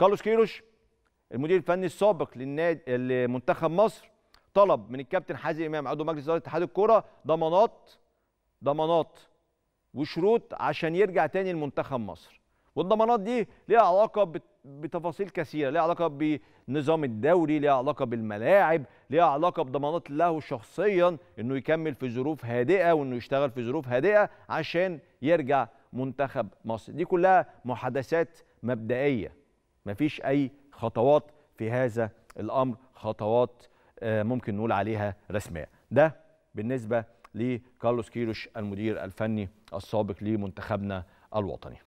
كارلوس كيروش المدير الفني السابق للنادي لمنتخب مصر طلب من الكابتن حازم امام عضو مجلس اداره اتحاد الكوره ضمانات ضمانات وشروط عشان يرجع تاني لمنتخب مصر والضمانات دي ليها علاقه بتفاصيل كثيره ليها علاقه بنظام الدوري ليها علاقه بالملاعب ليها علاقه بضمانات له شخصيا انه يكمل في ظروف هادئه وانه يشتغل في ظروف هادئه عشان يرجع منتخب مصر دي كلها محادثات مبدئيه مفيش اي خطوات في هذا الامر خطوات آه، ممكن نقول عليها رسميه ده بالنسبه لكارلوس كيروش المدير الفني السابق لمنتخبنا الوطني